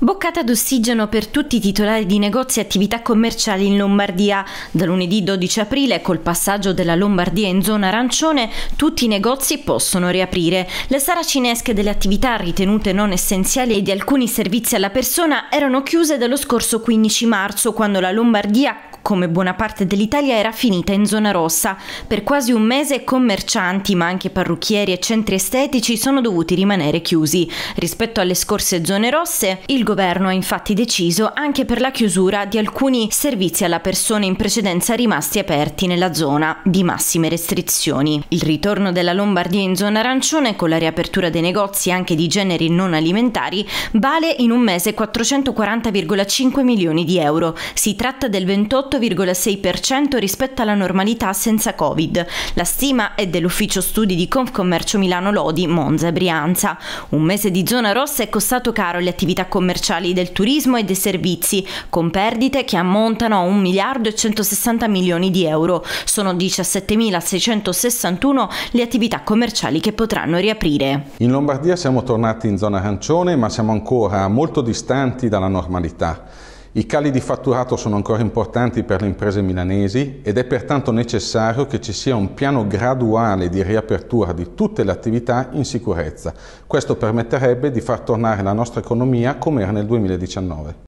Boccata d'ossigeno per tutti i titolari di negozi e attività commerciali in Lombardia. Da lunedì 12 aprile, col passaggio della Lombardia in zona arancione, tutti i negozi possono riaprire. Le saracinesche delle attività ritenute non essenziali e di alcuni servizi alla persona erano chiuse dallo scorso 15 marzo, quando la Lombardia come buona parte dell'Italia, era finita in zona rossa. Per quasi un mese commercianti, ma anche parrucchieri e centri estetici sono dovuti rimanere chiusi. Rispetto alle scorse zone rosse, il governo ha infatti deciso anche per la chiusura di alcuni servizi alla persona in precedenza rimasti aperti nella zona di massime restrizioni. Il ritorno della Lombardia in zona arancione con la riapertura dei negozi anche di generi non alimentari vale in un mese 440,5 milioni di euro. Si tratta del 28 8,6% rispetto alla normalità senza Covid. La stima è dell'ufficio studi di Confcommercio Milano Lodi, Monza e Brianza. Un mese di zona rossa è costato caro alle attività commerciali del turismo e dei servizi, con perdite che ammontano a 1 miliardo e 160 milioni di euro. Sono 17.661 le attività commerciali che potranno riaprire. In Lombardia siamo tornati in zona arancione, ma siamo ancora molto distanti dalla normalità. I cali di fatturato sono ancora importanti per le imprese milanesi ed è pertanto necessario che ci sia un piano graduale di riapertura di tutte le attività in sicurezza. Questo permetterebbe di far tornare la nostra economia come era nel 2019.